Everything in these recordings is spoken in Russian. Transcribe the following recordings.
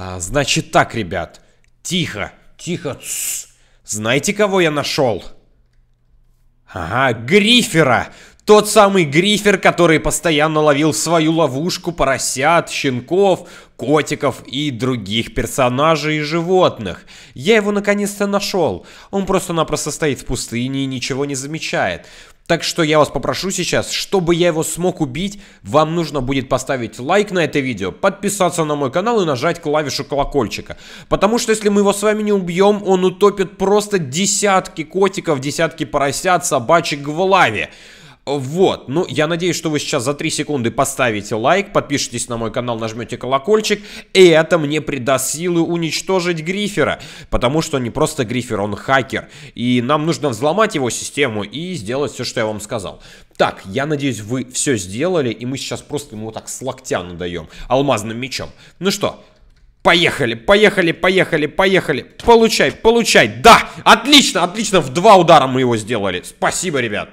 А, значит так, ребят. Тихо, тихо. Тс. Знаете, кого я нашел? Ага, Грифера. Тот самый грифер, который постоянно ловил свою ловушку поросят, щенков, котиков и других персонажей и животных. Я его наконец-то нашел. Он просто-напросто стоит в пустыне и ничего не замечает. Так что я вас попрошу сейчас, чтобы я его смог убить, вам нужно будет поставить лайк на это видео, подписаться на мой канал и нажать клавишу колокольчика. Потому что если мы его с вами не убьем, он утопит просто десятки котиков, десятки поросят, собачек в лаве. Вот, ну я надеюсь, что вы сейчас за 3 секунды поставите лайк, подпишитесь на мой канал, нажмете колокольчик, и это мне придаст силы уничтожить Грифера, потому что не просто Грифер, он хакер, и нам нужно взломать его систему и сделать все, что я вам сказал. Так, я надеюсь, вы все сделали, и мы сейчас просто ему вот так с локтя надаем, алмазным мечом. Ну что, Поехали, поехали, поехали, поехали. Получай, получай. Да, отлично, отлично. В два удара мы его сделали. Спасибо, ребят.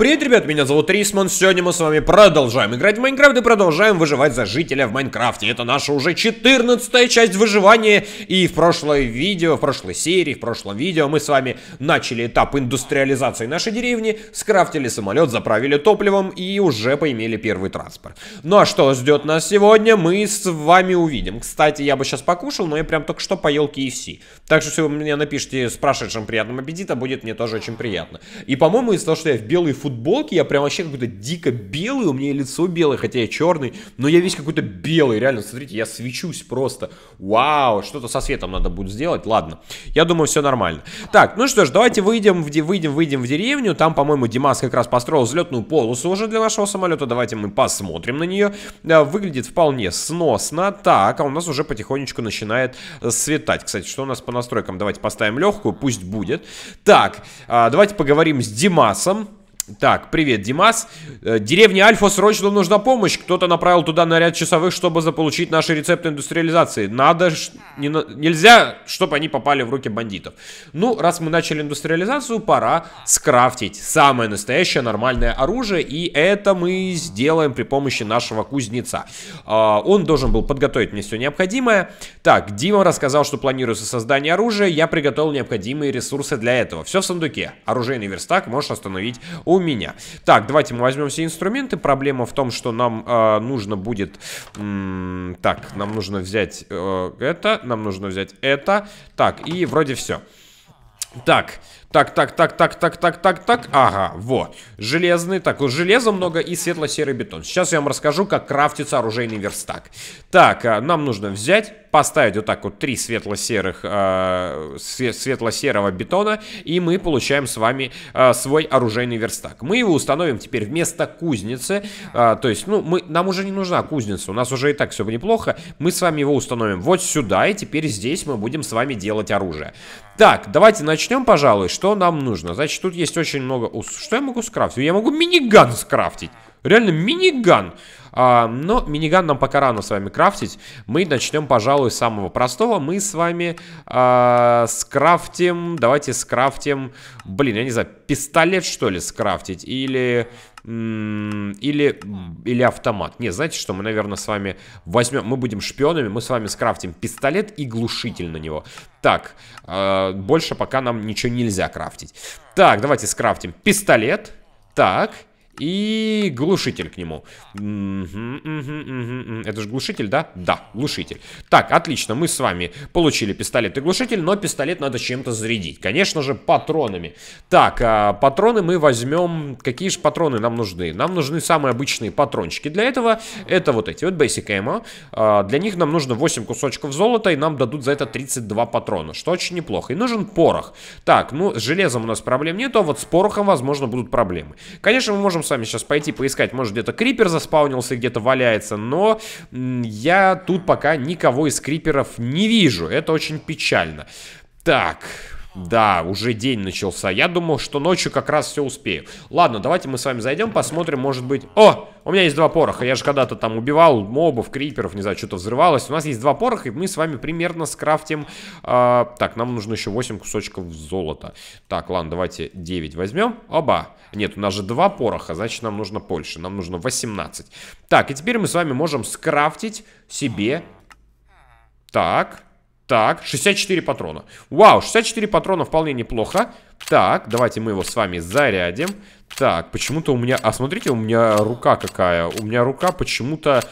Привет, ребят, меня зовут Рисман, сегодня мы с вами продолжаем играть в Майнкрафт и продолжаем выживать за жителя в Майнкрафте. Это наша уже 14 часть выживания, и в прошлое видео, в прошлой серии, в прошлом видео мы с вами начали этап индустриализации нашей деревни, скрафтили самолет, заправили топливом и уже поимели первый транспорт. Ну а что ждет нас сегодня, мы с вами увидим. Кстати, я бы сейчас покушал, но я прям только что поел KFC. Так что если вы мне напишите с прошедшим приятным аппетита, будет мне тоже очень приятно. И по-моему из-за того, что я в белый футбол футболке, я прям вообще какой-то дико белый, у меня лицо белое, хотя я черный, но я весь какой-то белый, реально, смотрите, я свечусь просто. Вау, что-то со светом надо будет сделать, ладно. Я думаю, все нормально. Так, ну что ж, давайте выйдем в, выйдем, выйдем в деревню, там, по-моему, Димас как раз построил взлетную полосу уже для нашего самолета, давайте мы посмотрим на нее. Э, выглядит вполне сносно, так, а у нас уже потихонечку начинает светать. Кстати, что у нас по настройкам? Давайте поставим легкую, пусть будет. Так, э, давайте поговорим с Димасом. Так, привет, Димас. Э, деревня Альфа срочно нужна помощь. Кто-то направил туда наряд часовых, чтобы заполучить наши рецепты индустриализации. Надо, не, нельзя, чтобы они попали в руки бандитов. Ну, раз мы начали индустриализацию, пора скрафтить самое настоящее нормальное оружие. И это мы сделаем при помощи нашего кузнеца. А, он должен был подготовить мне все необходимое. Так, Дима рассказал, что планируется создание оружия. Я приготовил необходимые ресурсы для этого. Все в сундуке. Оружейный верстак можешь остановить у меня. Так, давайте мы возьмем все инструменты. Проблема в том, что нам э, нужно будет... М так, нам нужно взять э, это, нам нужно взять это. Так, и вроде все. Так, так, так, так, так, так, так, так, так. Ага, вот. Железный. Так, вот железо много и светло-серый бетон. Сейчас я вам расскажу, как крафтится оружейный верстак. Так, а, нам нужно взять, поставить вот так вот три светло-серых, э, светло-серого бетона, и мы получаем с вами э, свой оружейный верстак. Мы его установим теперь вместо кузницы. Э, то есть, ну, мы, нам уже не нужна кузница, у нас уже и так все неплохо. Мы с вами его установим вот сюда, и теперь здесь мы будем с вами делать оружие. Так, давайте начнем, пожалуй, что нам нужно? Значит, тут есть очень много... Что я могу скрафтить? Я могу миниган скрафтить. Реально миниган. А, но миниган нам пока рано с вами крафтить. Мы начнем, пожалуй, с самого простого. Мы с вами а, скрафтим... Давайте скрафтим... Блин, я не знаю, пистолет, что ли, скрафтить? Или... Или, или автомат. Не, знаете что, мы, наверное, с вами возьмем... Мы будем шпионами, мы с вами скрафтим пистолет и глушитель на него. Так, э, больше пока нам ничего нельзя крафтить. Так, давайте скрафтим пистолет. Так, и глушитель к нему. Это же глушитель, да? Да, глушитель. Так, отлично, мы с вами получили пистолет и глушитель, но пистолет надо чем-то зарядить. Конечно же, патронами. Так, а, патроны мы возьмем... Какие же патроны нам нужны? Нам нужны самые обычные патрончики. Для этого это вот эти вот Basic Ammo. А, для них нам нужно 8 кусочков золота, и нам дадут за это 32 патрона, что очень неплохо. И нужен порох. Так, ну, с железом у нас проблем нет, а вот с порохом, возможно, будут проблемы. Конечно, мы можем с вами сейчас пойти поискать. Может, где-то крипер заспаунился, где-то валяется. Но я тут пока никого из криперов не вижу. Это очень печально. Так, да, уже день начался. Я думал, что ночью как раз все успею. Ладно, давайте мы с вами зайдем, посмотрим, может быть... О, у меня есть два пороха. Я же когда-то там убивал мобов, криперов, не знаю, что-то взрывалось. У нас есть два пороха, и мы с вами примерно скрафтим... Э, так, нам нужно еще 8 кусочков золота. Так, ладно, давайте 9 возьмем. Оба. Нет, у нас же два пороха, значит, нам нужно больше. Нам нужно 18. Так, и теперь мы с вами можем скрафтить себе... Так, так, 64 патрона. Вау, 64 патрона вполне неплохо. Так, давайте мы его с вами зарядим. Так, почему-то у меня... А смотрите, у меня рука какая. У меня рука почему-то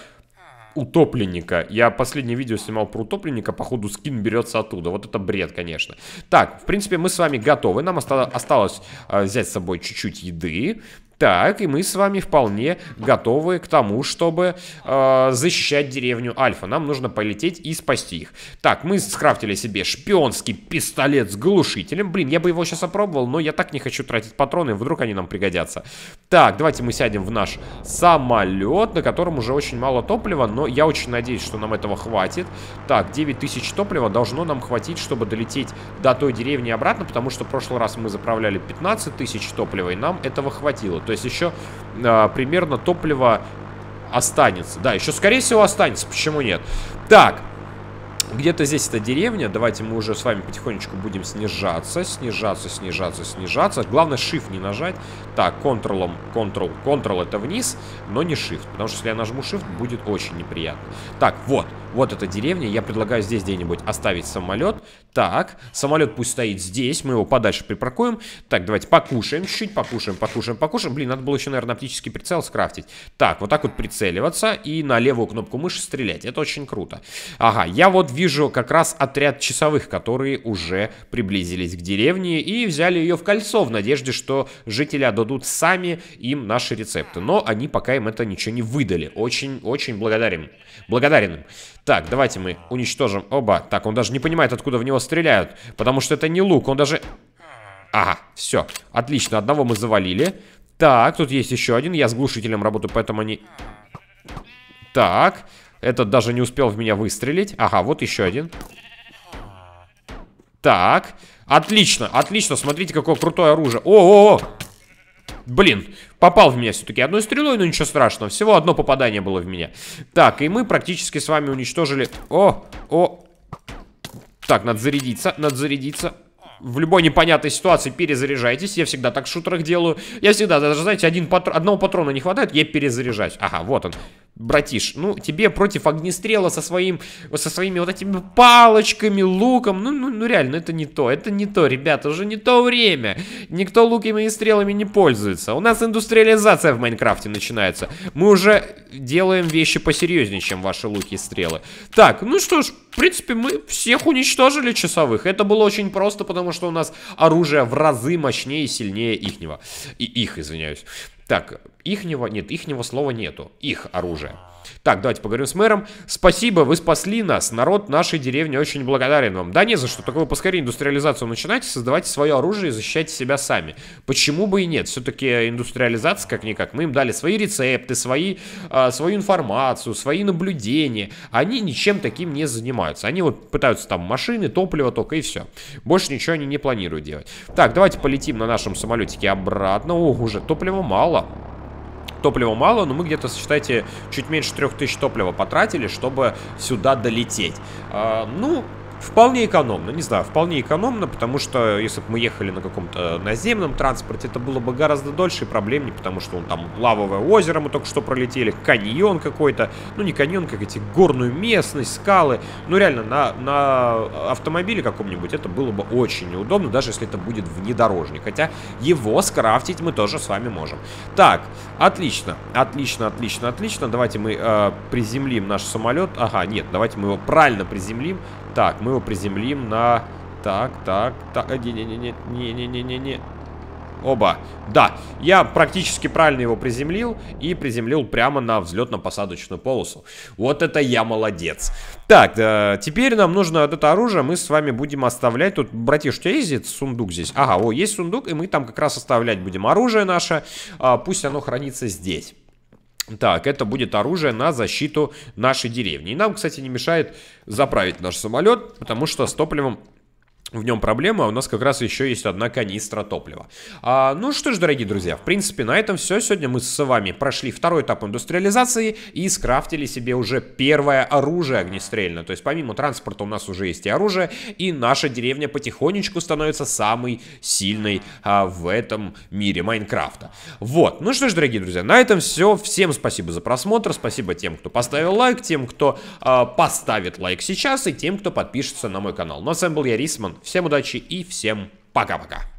утопленника. Я последнее видео снимал про утопленника, походу скин берется оттуда. Вот это бред, конечно. Так, в принципе, мы с вами готовы. Нам осталось, осталось э, взять с собой чуть-чуть еды. Так, и мы с вами вполне готовы к тому, чтобы э, защищать деревню Альфа. Нам нужно полететь и спасти их. Так, мы скрафтили себе шпионский пистолет с глушителем. Блин, я бы его сейчас опробовал, но я так не хочу тратить патроны, вдруг они нам пригодятся. Так, давайте мы сядем в наш самолет, на котором уже очень мало топлива, но я очень надеюсь, что нам этого хватит. Так, 9000 топлива должно нам хватить, чтобы долететь до той деревни обратно, потому что в прошлый раз мы заправляли 15 тысяч топлива, и нам этого хватило. То есть еще э, а, примерно топливо останется. Да, еще, скорее всего, останется. Почему нет? Так, где-то здесь эта деревня. Давайте мы уже с вами потихонечку будем снижаться, снижаться, снижаться, снижаться. Главное, Shift не нажать. Так, Ctrl, Ctrl, Ctrl это вниз, но не Shift. Потому что если я нажму Shift, будет очень неприятно. Так, вот. Вот эта деревня. Я предлагаю здесь где-нибудь оставить самолет. Так, самолет пусть стоит здесь. Мы его подальше припаркуем. Так, давайте покушаем чуть Покушаем, покушаем, покушаем. Блин, надо было еще, наверное, оптический прицел скрафтить. Так, вот так вот прицеливаться и на левую кнопку мыши стрелять. Это очень круто. Ага, я вот вижу как раз отряд часовых, которые уже приблизились к деревне и взяли ее в кольцо в надежде, что жители отдадут сами им наши рецепты. Но они пока им это ничего не выдали. Очень-очень благодарен. Благодарен им. Так, давайте мы уничтожим оба. Так, он даже не понимает, откуда в него стреляют. Потому что это не лук, он даже... Ага, все. Отлично, одного мы завалили. Так, тут есть еще один. Я с глушителем работаю, поэтому они... Так, этот даже не успел в меня выстрелить. Ага, вот еще один. Так, отлично, отлично. Смотрите, какое крутое оружие. О-о-о! Блин, попал в меня все-таки одной стрелой, но ничего страшного. Всего одно попадание было в меня. Так, и мы практически с вами уничтожили... О, о... Так, надо зарядиться, надо зарядиться в любой непонятной ситуации перезаряжайтесь. Я всегда так в шутерах делаю. Я всегда, даже, знаете, один патр... одного патрона не хватает, я перезаряжаюсь. Ага, вот он. Братиш, ну, тебе против огнестрела со, своим, со своими вот этими палочками, луком, ну, ну, ну, реально, это не то, это не то, ребята, уже не то время. Никто луками и стрелами не пользуется. У нас индустриализация в Майнкрафте начинается. Мы уже делаем вещи посерьезнее, чем ваши луки и стрелы. Так, ну что ж, в принципе, мы всех уничтожили часовых. Это было очень просто, потому что у нас оружие в разы мощнее и сильнее ихнего. И их, извиняюсь. Так, ихнего, нет, ихнего слова нету. Их оружие. Так, давайте поговорим с мэром. Спасибо, вы спасли нас. Народ нашей деревни очень благодарен вам. Да не за что, только вы поскорее индустриализацию начинайте, создавайте свое оружие и защищайте себя сами. Почему бы и нет? Все-таки индустриализация, как-никак, мы им дали свои рецепты, свои, э, свою информацию, свои наблюдения. Они ничем таким не занимаются. Они вот пытаются там машины, топливо только и все. Больше ничего они не планируют делать. Так, давайте полетим на нашем самолетике обратно. О, уже топлива мало мало. Топлива мало, но мы где-то, считайте, чуть меньше 3000 топлива потратили, чтобы сюда долететь. А, ну, Вполне экономно, не знаю, вполне экономно, потому что если бы мы ехали на каком-то наземном транспорте, это было бы гораздо дольше и проблемнее, потому что он ну, там лавовое озеро мы только что пролетели, каньон какой-то, ну не каньон, как эти горную местность, скалы. Ну реально, на, на автомобиле каком-нибудь это было бы очень неудобно, даже если это будет внедорожник, хотя его скрафтить мы тоже с вами можем. Так, отлично, отлично, отлично, отлично, давайте мы э, приземлим наш самолет, ага, нет, давайте мы его правильно приземлим, так, мы его приземлим на... Так, так, так... Не-не-не, не-не-не-не-не... Оба. Да, я практически правильно его приземлил и приземлил прямо на взлетно-посадочную полосу. Вот это я молодец. Так, э, теперь нам нужно вот это оружие мы с вами будем оставлять. Тут, братиш, у тебя есть этот сундук здесь? Ага, о, есть сундук, и мы там как раз оставлять будем оружие наше. Э, пусть оно хранится здесь. Так, это будет оружие на защиту нашей деревни. И нам, кстати, не мешает заправить наш самолет, потому что с топливом в нем проблема, а у нас как раз еще есть одна канистра топлива. А, ну что ж, дорогие друзья, в принципе, на этом все. Сегодня мы с вами прошли второй этап индустриализации и скрафтили себе уже первое оружие огнестрельное. То есть помимо транспорта у нас уже есть и оружие, и наша деревня потихонечку становится самой сильной а, в этом мире Майнкрафта. Вот, ну что ж, дорогие друзья, на этом все. Всем спасибо за просмотр, спасибо тем, кто поставил лайк, тем, кто а, поставит лайк сейчас, и тем, кто подпишется на мой канал. Ну а с вами был я, Рисман. Всем удачи и всем пока-пока.